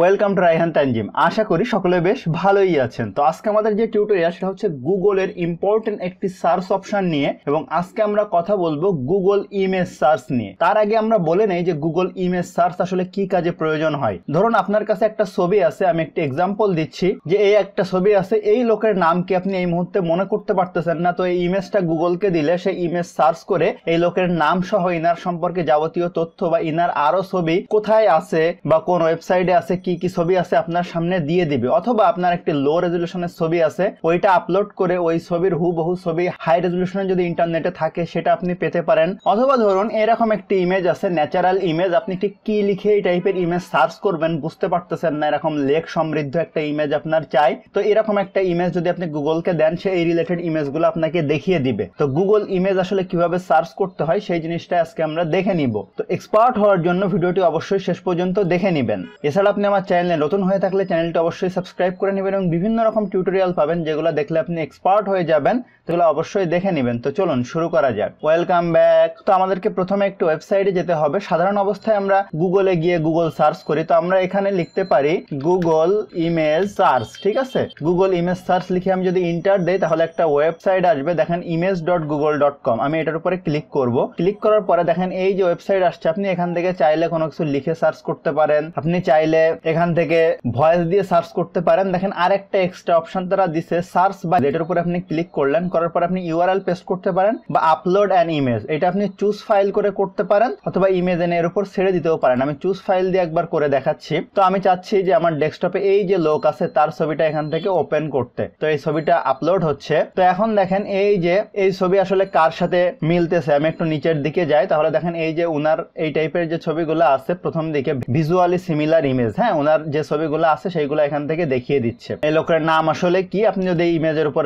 welcome to Raihan Tanzim আশা করি সকলে বেশ ভালোই আছেন তো আজকে আমাদের যে টিউটোরিয়াল সেটা হচ্ছে গুগলের ইম্পর্টেন্ট একটি সার্চ অপশন নিয়ে এবং আজকে আমরা কথা বলবো গুগল ইমেজ সার্চ নিয়ে তার আগে আমরা বলে নেই যে গুগল ইমেজ সার্চ আসলে কি কাজে প্রয়োজন হয় ধরুন আপনার কাছে একটা ছবি আছে আমি একটি এক্সাম্পল দিচ্ছি যে এই একটা ছবি আছে এই লোকের নাম কি আপনি এই মুহূর্তে মনে করতে পারতেছেন না তো এই ইমেজটা গুগলকে দিলে সেই ইমেজ সার্চ করে এই লোকের নাম সহ ইনার সম্পর্কে যাবতীয় তথ্য বা ইনার আরো ছবি কোথায় আছে বা কোন ওয়েবসাইটে আছে কি কি ছবি আছে আপনার সামনে দিয়ে দিবে অথবা আপনার একটি লো রেজলিউশনের ছবি আছে ওইটা আপলোড করে ওই ছবির হুবহু ছবি হাই রেজলিউশনে যদি ইন্টারনেটে থাকে সেটা আপনি পেতে পারেন অথবা ধরুন এরকম একটি ইমেজ আছে ন্যাচারাল ইমেজ আপনি ঠিক কি লিখে এই টাইপের ইমেজ সার্চ করবেন বুঝতে পারতেছেন না এরকম লেক সমৃদ্ধ একটা ইমেজ আপনার চাই তো এরকম একটা ইমেজ যদি আপনি গুগলকে দেন সে এই রিলেটেড ইমেজগুলো আপনাকে দেখিয়ে দিবে তো গুগল ইমেজ আসলে কিভাবে সার্চ করতে হয় সেই জিনিসটা আজকে আমরা দেখে নিব তো এক্সপার্ট হওয়ার জন্য ভিডিওটি অবশ্যই শেষ পর্যন্ত দেখে নেবেন এছাড়া আপনি আমার আমার চ্যানেলে নতুন হয়ে থাকলে চ্যানেলটা অবশ্যই সাবস্ক্রাইব করে নেবেন এবং বিভিন্ন রকম টিউটোরিয়াল পাবেন যেগুলো দেখলে আপনি এক্সপার্ট হয়ে যাবেন সেগুলো অবশ্যই দেখে নেবেন তো চলুন শুরু করা যাক ওয়েলকাম ব্যাক তো আমাদেরকে প্রথমে একটু ওয়েবসাইটে যেতে হবে সাধারণ অবস্থায় আমরা গুগলে গিয়ে গুগল সার্চ করি তো আমরা এখানে লিখতে পারি গুগল ইমেজ সার্চ ঠিক আছে গুগল ইমেজ সার্চ লিখে আমি যদি ইন্টার দেই তাহলে একটা ওয়েবসাইট আসবে দেখেন image dot Google dot com আমি এটার উপরে ক্লিক করব ক্লিক করার পরে দেখেন এই যে ওয়েবসাইট আসছে আপনি এখান থেকে চাইলে কোনো কিছু লিখে সার্চ করতে পারেন আপনি চাইলে এখান থেকে ভয়েস দিয়ে সার্চ করতে পারেন দেখেন আর একটা এক্সট্রা অপশন তারা দিছে সার্চ বা এটার উপরে আপনি ক্লিক করলেন করার পর আপনি ইউআরএল পেস্ট করতে পারেন বা আপলোড অ্যান ইমেজ এটা আপনি চুজ ফাইল করে করতে পারেন অথবা ইমেজ এনে এর উপর ছেড়ে দিতেও পারেন আমি চুজ ফাইল দিয়ে একবার করে দেখাচ্ছি তো আমি চাচ্ছি যে আমার ডেস্কটপে এই যে লোক আছে তার ছবিটা এখান থেকে ওপেন করতে তো এই ছবিটা আপলোড হচ্ছে তো এখন দেখেন এই যে এই ছবি আসলে কার সাথে মিলতেছে আমি একটু নিচের দিকে যাই তাহলে দেখেন এই যে উনার এই টাইপের যে ছবিগুলো আছে প্রথম দিকে ভিজুয়ালি সিমিলার ইমেজ হ্যাঁ হ্যাঁ ওনার যে ছবিগুলো আছে সেইগুলো এখান থেকে দেখিয়ে দিচ্ছে এই লোকের নাম আসলে কি আপনি যদি ইমেজের উপর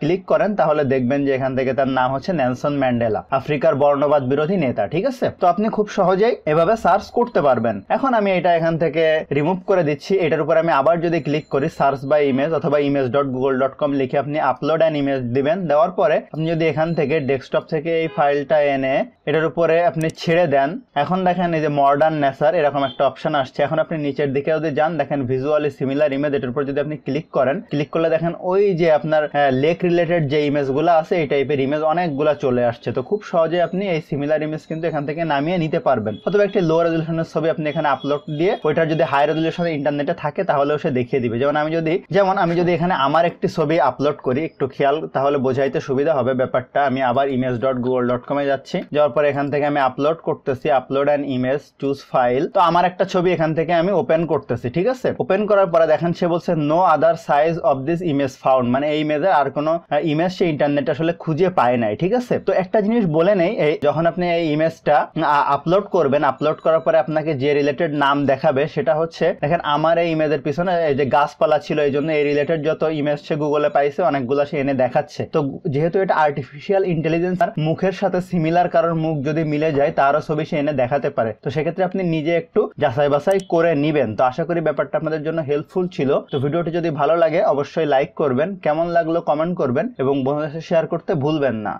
ক্লিক করেন তাহলে দেখবেন যে এখান থেকে তার নাম হচ্ছে নেলসন ম্যান্ডেলা আফ্রিকার বর্ণবাদ বিরোধী নেতা ঠিক আছে তো আপনি খুব সহজেই এভাবে সার্চ করতে পারবেন এখন আমি এটা এখান থেকে রিমুভ করে দিচ্ছি এটার উপর আমি আবার যদি ক্লিক করি সার্চ বাই ইমেজ অথবা image dot Google dot com লিখে আপনি আপলোড অ্যান ইমেজ দিবেন দেওয়ার পরে আপনি যদি এখান থেকে ডেস্কটপ থেকে এই ফাইলটা এনে এটার উপরে আপনি ছেড়ে দেন এখন দেখেন এই যে মডার্ন নেচার এরকম একটা অপশন আসছে এখন আপনি নিচের দিকে যদি যান দেখেন ভিজুয়ালি সিমিলার ইমেজ এটার উপর যদি আপনি ক্লিক করেন ক্লিক করলে দেখেন ওই যে আপনার লেক হ্যাঁ, রিলেটেড যে ইমেজগুলো আছে এই টাইপের ইমেজ অনেকগুলো চলে আসছে তো খুব সহজে আপনি এই সিমিলার ইমেজ কিন্তু এখান থেকে নামিয়ে নিতে পারবেন অথবা একটি লো রেজলিউশনের ছবি আপনি এখানে আপলোড দিয়ে ওইটার যদি হাই রেজলিউশন ইন্টারনেটে থাকে তাহলেও সে দেখিয়ে দিবে যেমন আমি যদি যেমন আমি যদি এখানে আমার একটি ছবি আপলোড করি একটু খেয়াল তাহলে বোঝাইতে সুবিধা হবে ব্যাপারটা আমি আবার ইমেজ ডট গুগল ডট কমে যাচ্ছি যাওয়ার পরে এখান থেকে আমি আপলোড করতেছি upload and image choose file তো আমার একটা ছবি এখান থেকে আমি ওপেন করতেছি ঠিক আছে ওপেন করার পরে দেখেন সে বলছে no other size of this image found মানে এই ইমেজে আর কোনো ইমেজ সে ইন্টারনেট আসলে খুঁজে পায় নাই ঠিক আছে তো একটা জিনিস বলে নেই যখন আপনি এই ইমেজটা আপলোড করবেন আপলোড করার পরে আপনাকে যে রিলেটেড নাম দেখাবে সেটা হচ্ছে দেখেন আমার এই ইমেজের পিছনে এই যে গাছপালা ছিল এই জন্য এই রিলেটেড যত ইমেজ সে গুগলে পাইছে অনেকগুলো সে এনে দেখাচ্ছে তো যেহেতু এটা আর্টিফিশিয়াল ইন্টেলিজেন্স আর মুখের সাথে সিমিলার কারোর মুখ যদি মিলে যায় তারও ছবি সে এনে দেখাতে পারে তো সেক্ষেত্রে আপনি নিজে একটু যাচাই বাছাই করে নিবেন তো আশা করি ব্যাপারটা আপনাদের জন্য হেল্পফুল ছিল তো ভিডিওটি যদি ভালো লাগে অবশ্যই লাইক করবেন কেমন লাগলো কমেন্ট করবেন এবং বন্ধুদের সাথে শেয়ার করতে ভুলবেন না